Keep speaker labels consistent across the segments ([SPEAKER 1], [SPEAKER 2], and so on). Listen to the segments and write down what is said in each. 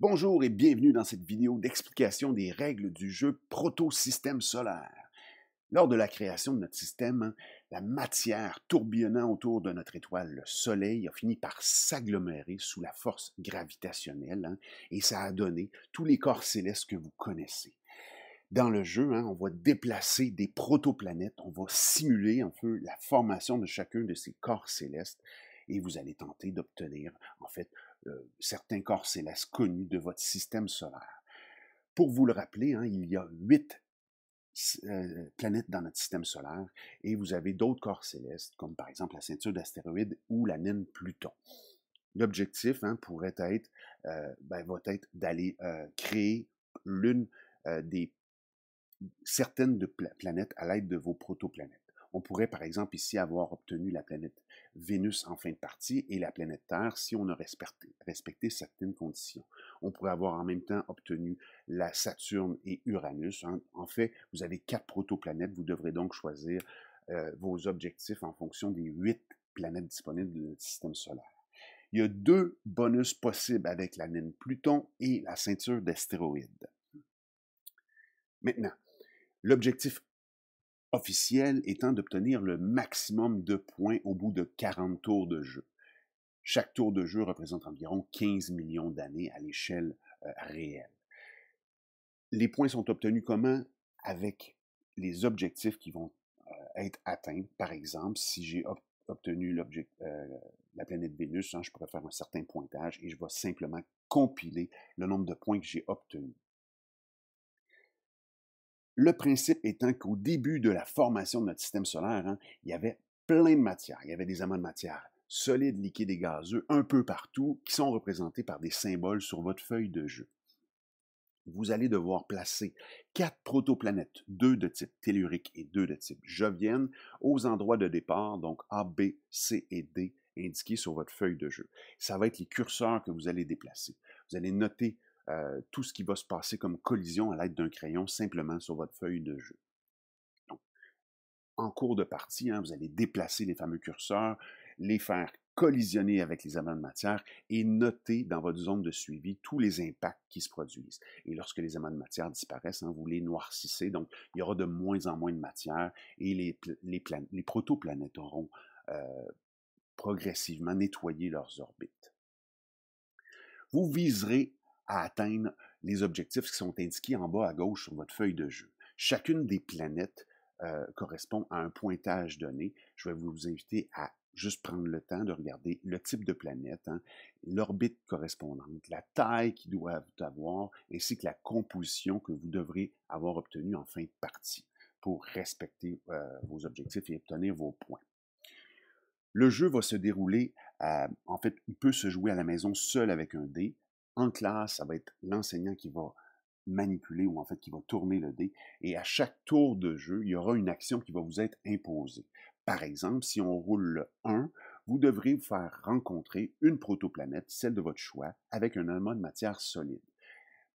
[SPEAKER 1] Bonjour et bienvenue dans cette vidéo d'explication des règles du jeu Proto-Système solaire. Lors de la création de notre système, hein, la matière tourbillonnant autour de notre étoile, le Soleil, a fini par s'agglomérer sous la force gravitationnelle hein, et ça a donné tous les corps célestes que vous connaissez. Dans le jeu, hein, on va déplacer des protoplanètes, on va simuler un peu la formation de chacun de ces corps célestes et vous allez tenter d'obtenir en fait euh, certains corps célestes connus de votre système solaire. Pour vous le rappeler, hein, il y a huit euh, planètes dans notre système solaire et vous avez d'autres corps célestes, comme par exemple la ceinture d'astéroïdes ou la naine Pluton. L'objectif hein, pourrait être, euh, ben, être d'aller créer l'une des certaines de planètes à l'aide de vos protoplanètes. On pourrait par exemple ici avoir obtenu la planète Vénus en fin de partie et la planète Terre si on a respecté, certaines conditions. On pourrait avoir en même temps obtenu la Saturne et Uranus. Hein. En, fait, vous avez quatre protoplanètes. Vous devrez donc choisir euh, vos objectifs en fonction des huit planètes disponibles dans le système solaire. Il y a deux bonus possibles avec la naine Pluton et la ceinture d'astéroïdes. Maintenant, l'objectif officiel étant d'obtenir le maximum de points au bout de 40 tours de jeu. Chaque tour de jeu représente environ 15 millions d'années à l'échelle euh, réelle. Les points sont obtenus comment Avec les objectifs qui vont euh, être atteints. Par exemple, si j'ai obtenu euh, la planète Vénus, hein, je pourrais faire un certain pointage et je vais simplement compiler le nombre de points que j'ai obtenus. Le principe étant qu'au début de la formation de notre système solaire, hein, il y avait plein de matières. Il y avait des amas de matière solides, liquides et gazeux, un peu partout, qui sont représentés par des symboles sur votre feuille de jeu. Vous allez devoir placer quatre protoplanètes, deux de type tellurique et deux de type jovienne, aux endroits de départ, donc A, B, C et D, indiqués sur votre feuille de jeu. Ça va être les curseurs que vous allez déplacer. Vous allez noter euh, tout ce qui va se passer comme collision à l'aide d'un crayon simplement sur votre feuille de jeu. en cours de partie, hein, vous allez déplacer les fameux curseurs, les faire collisionner avec les amas de matière et noter dans votre zone de suivi tous les impacts qui se produisent. Et lorsque les amas de matière disparaissent, hein, vous les noircissez, donc il y aura de moins en moins de matière et les, les, protoplanètes auront euh, progressivement nettoyé leurs orbites. Vous viserez à atteindre les objectifs qui sont indiqués en bas à gauche sur votre feuille de jeu. Chacune des planètes euh, correspond à un pointage donné. Je vais vous inviter à juste prendre le temps de regarder le type de planète, hein, l'orbite correspondante, la taille qu'il doivent avoir, ainsi que la composition que vous devrez avoir obtenue en fin de partie pour respecter euh, vos objectifs et obtenir vos points. Le jeu va se dérouler, en fait, il peut se jouer à la maison seul avec un dé, en classe, ça va être l'enseignant qui va manipuler ou en fait qui va tourner le dé. Et à chaque tour de jeu, il y aura une action qui va vous être imposée. Par exemple, si on roule le 1, vous devrez vous faire rencontrer une protoplanète, celle de votre choix, avec un amas de matière solide.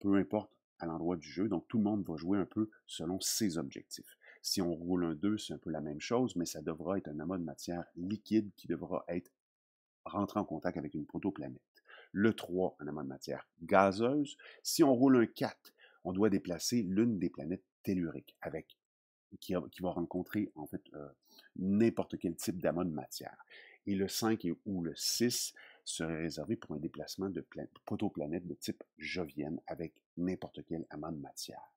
[SPEAKER 1] Peu importe à l'endroit du jeu, donc tout le monde va jouer un peu selon ses objectifs. Si on roule un 2, c'est un peu la même chose, mais ça devra être un amas de matière liquide qui devra être rentré en contact avec une protoplanète le 3 en amas de matière gazeuse. Si on roule un 4, on doit déplacer l'une des planètes telluriques avec qui, va rencontrer en fait euh, n'importe quel type d'amas de matière. Et le 5 ou le 6 serait réservé pour un déplacement de protoplanètes de type jovienne avec n'importe quel amas de matière.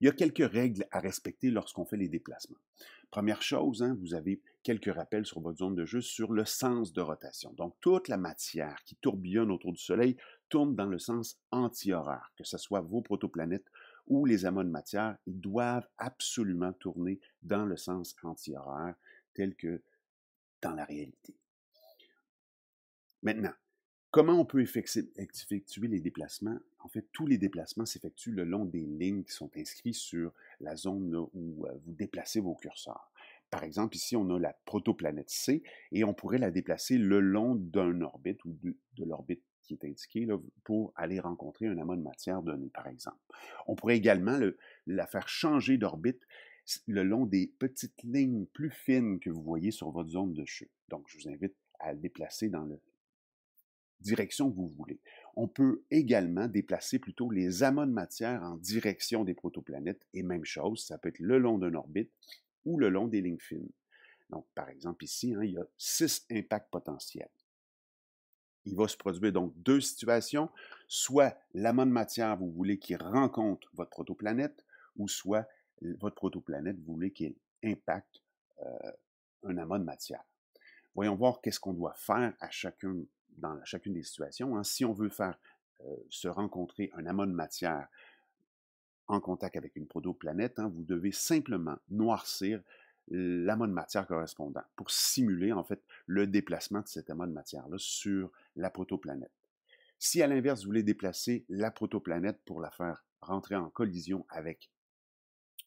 [SPEAKER 1] Il y a quelques règles à respecter lorsqu'on fait les déplacements. Première chose, hein, vous avez quelques rappels sur votre zone de jeu sur le sens de rotation. Donc, toute la matière qui tourbillonne autour du Soleil tourne dans le sens anti-horaire, que ce soit vos protoplanètes ou les amas de matière, ils doivent absolument tourner dans le sens anti-horaire, tel que dans la réalité. Maintenant, Comment on peut effectuer les déplacements? En fait, tous les déplacements s'effectuent le long des lignes qui sont inscrites sur la zone où euh, vous déplacez vos curseurs. Par exemple, ici, on a la protoplanète C et on pourrait la déplacer le long d'une orbite ou de, l'orbite qui est indiquée pour aller rencontrer un amas de matière donné, par exemple. On pourrait également la faire changer d'orbite le long des petites lignes plus fines que vous voyez sur votre zone de chute. Donc, je vous invite à le déplacer dans le direction que vous voulez. On peut également déplacer plutôt les amas de matière en direction des protoplanètes et même chose, ça peut être le long d'une orbite ou le long des lignes fines. Donc, par exemple, ici, hein, il y a six impacts potentiels. Il va se produire donc deux situations, soit l'amas de matière, vous voulez, qui rencontre votre protoplanète, ou soit votre protoplanète, vous voulez qu'il impacte euh, un amas de matière. Voyons voir qu'est-ce qu'on doit faire à chacune dans chacune des situations. Hein. si on veut faire euh, se rencontrer un amas de matière en contact avec une protoplanète, hein, vous devez simplement noircir l'amas de matière correspondant pour simuler en fait le déplacement de cet amas de matière-là sur la protoplanète. Si à l'inverse, vous voulez déplacer la protoplanète pour la faire rentrer en collision avec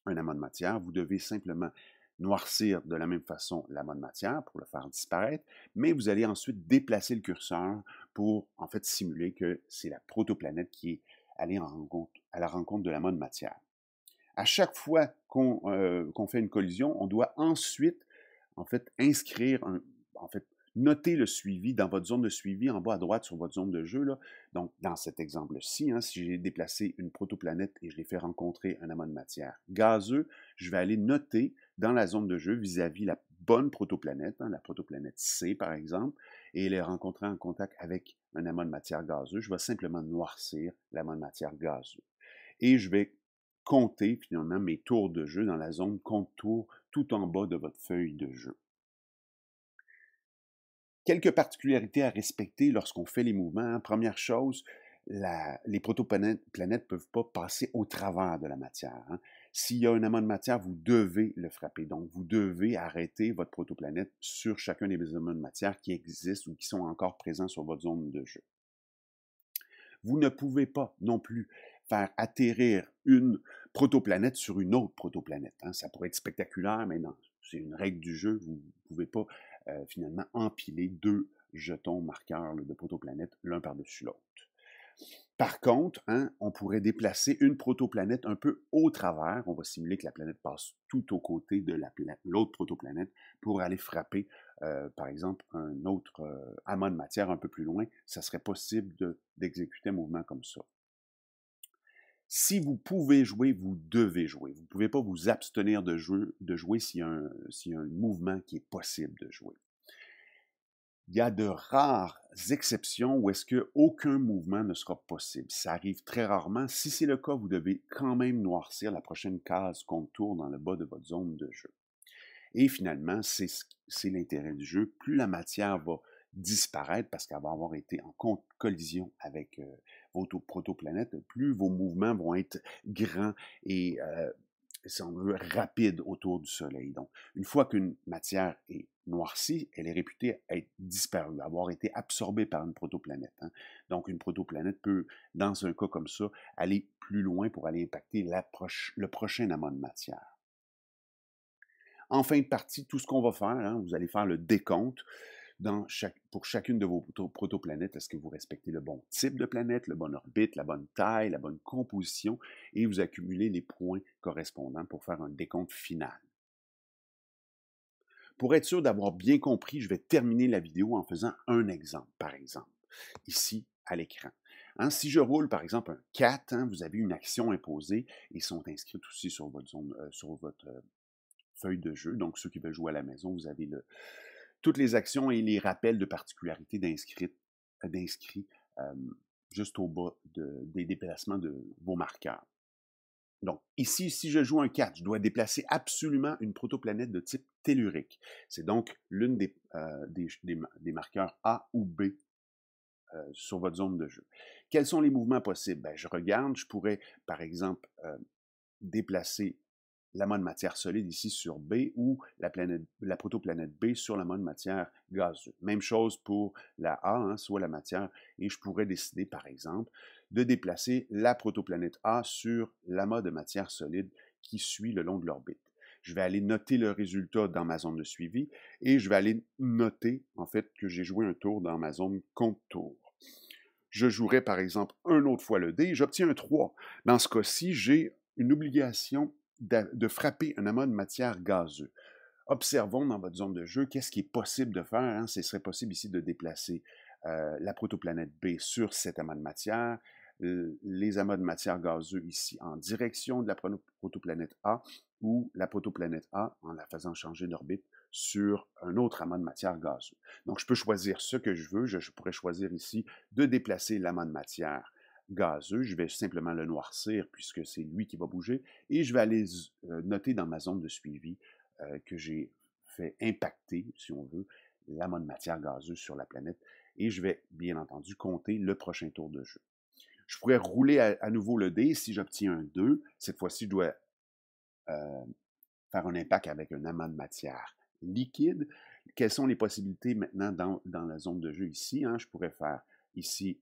[SPEAKER 1] un amas de matière, vous devez simplement noircir de la même façon la mode matière pour le faire disparaître, mais vous allez ensuite déplacer le curseur pour en fait simuler que c'est la protoplanète qui est allée à la rencontre de la mode matière. À chaque fois qu'on euh, fait une collision, on doit ensuite en fait inscrire, en fait noter le suivi dans votre zone de suivi en bas à droite sur votre zone de jeu. Donc, dans cet exemple-ci, hein, si j'ai déplacé une protoplanète et je l'ai fait rencontrer un amas de matière gazeux, je vais aller noter dans la zone de jeu vis-à-vis la bonne protoplanète, hein, la protoplanète C par exemple, et les rencontrer en contact avec un amas de matière gazeuse, je vais simplement noircir l'amas de matière gazeuse. Et je vais compter finalement mes tours de jeu dans la zone contour tout en bas de votre feuille de jeu. Quelques particularités à respecter lorsqu'on fait les mouvements. Hein. Première chose, les protoplanètes ne peuvent pas passer au travers de la matière. Hein. S'il y a un amas de matière, vous devez le frapper. Donc, vous devez arrêter votre protoplanète sur chacun des amas de matière qui existent ou qui sont encore présents sur votre zone de jeu. Vous ne pouvez pas non plus faire atterrir une protoplanète sur une autre protoplanète. Hein. ça pourrait être spectaculaire, mais non, c'est une règle du jeu. Vous ne pouvez pas euh, finalement empiler deux jetons marqueurs de protoplanètes l'un par-dessus l'autre. Par contre, hein, on pourrait déplacer une protoplanète un peu au travers. On va simuler que la planète passe tout aux côtés de l'autre protoplanète pour aller frapper, euh, par exemple, un autre euh, amas de matière un peu plus loin. Ça serait possible d'exécuter un mouvement comme ça. Si vous pouvez jouer, vous devez jouer. Vous ne pouvez pas vous abstenir de, jouer s'il y, a un mouvement qui est possible de jouer il y a de rares exceptions où est-ce qu'aucun mouvement ne sera possible. Ça arrive très rarement. Si c'est le cas, vous devez quand même noircir la prochaine case qu'on tourne dans le bas de votre zone de jeu. Et finalement, c'est l'intérêt du jeu. Plus la matière va disparaître parce qu'elle va avoir été en collision avec euh, votre protoplanète, plus vos mouvements vont être grands et, euh, si on veut, rapides autour du Soleil. Donc, une fois qu'une matière est noircie, elle est réputée être disparue, avoir été absorbée par une protoplanète. Hein. Donc, une protoplanète peut, dans un cas comme ça, aller plus loin pour aller impacter le prochain amas de matière. En fin de partie, tout ce qu'on va faire, hein, vous allez faire le décompte. pour chacune de vos protoplanètes, est-ce que vous respectez le bon type de planète, le bon orbite, la bonne taille, la bonne composition, et vous accumulez les points correspondants pour faire un décompte final. Pour être sûr d'avoir bien compris, je vais terminer la vidéo en faisant un exemple, par exemple, ici à l'écran. Hein, si je roule, par exemple, un 4, hein, vous avez une action imposée. Ils sont inscrits aussi sur votre, euh, euh, feuille de jeu. Donc, ceux qui veulent jouer à la maison, vous avez toutes les actions et les rappels de particularités d'inscrits euh, juste au bas des déplacements de vos marqueurs. Donc, ici, si je joue un 4, je dois déplacer absolument une protoplanète de type tellurique. C'est donc l'une des, euh, marqueurs A ou B euh, sur votre zone de jeu. Quels sont les mouvements possibles? Ben, je regarde, je pourrais, par exemple, euh, déplacer la de matière solide ici sur B ou la, protoplanète B sur la de matière gazeuse. Même chose pour la A, hein, soit la matière, et je pourrais décider, par exemple, de déplacer la protoplanète A sur l'amas de matière solide qui suit le long de l'orbite je vais aller noter le résultat dans ma zone de suivi et je vais aller noter en fait que j'ai joué un tour dans ma zone contour. Je jouerai par exemple un autre fois le dé, j'obtiens un 3. Dans ce cas-ci, j'ai une obligation de frapper un amas de matière gazeuse. Observons dans votre zone de jeu qu'est-ce qui est possible de faire. Hein. Ce serait possible ici de déplacer euh, la protoplanète B sur cet amas de matière, les amas de matière gazeuse ici en direction de la protoplanète A ou la protoplanète A en la faisant changer d'orbite sur un autre amas de matière gazeuse. Donc, je peux choisir ce que je veux. Je, pourrais choisir ici de déplacer l'amas de matière gazeuse. Je vais simplement le noircir puisque c'est lui qui va bouger et je vais aller euh, noter dans ma zone de suivi euh, que j'ai fait impacter, si on veut, l'amas de matière gazeuse sur la planète et je vais bien entendu compter le prochain tour de jeu je pourrais rouler à, nouveau le D Si j'obtiens un 2, cette fois-ci, je dois euh, faire un impact avec un amas de matière liquide. Quelles sont les possibilités maintenant dans, la zone de jeu ici? Hein? Je pourrais faire ici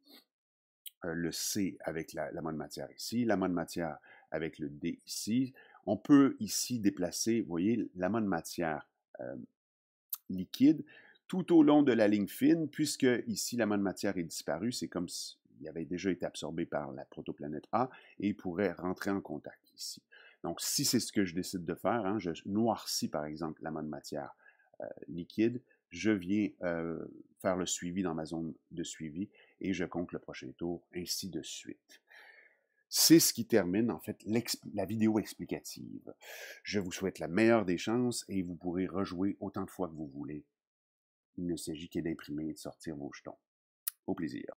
[SPEAKER 1] euh, le C avec la, de matière ici, la de matière avec le D ici. On peut ici déplacer, vous voyez, la de matière euh, liquide tout au long de la ligne fine, puisque ici la de matière est disparu, c'est comme si il avait déjà été absorbé par la protoplanète A et il pourrait rentrer en contact ici. Donc, si c'est ce que je décide de faire, hein, je noircis par exemple la de matière euh, liquide, je viens euh, faire le suivi dans ma zone de suivi et je compte le prochain tour, ainsi de suite. C'est ce qui termine en fait la vidéo explicative. Je vous souhaite la meilleure des chances et vous pourrez rejouer autant de fois que vous voulez. Il ne s'agit que d'imprimer et de sortir vos jetons. Au plaisir.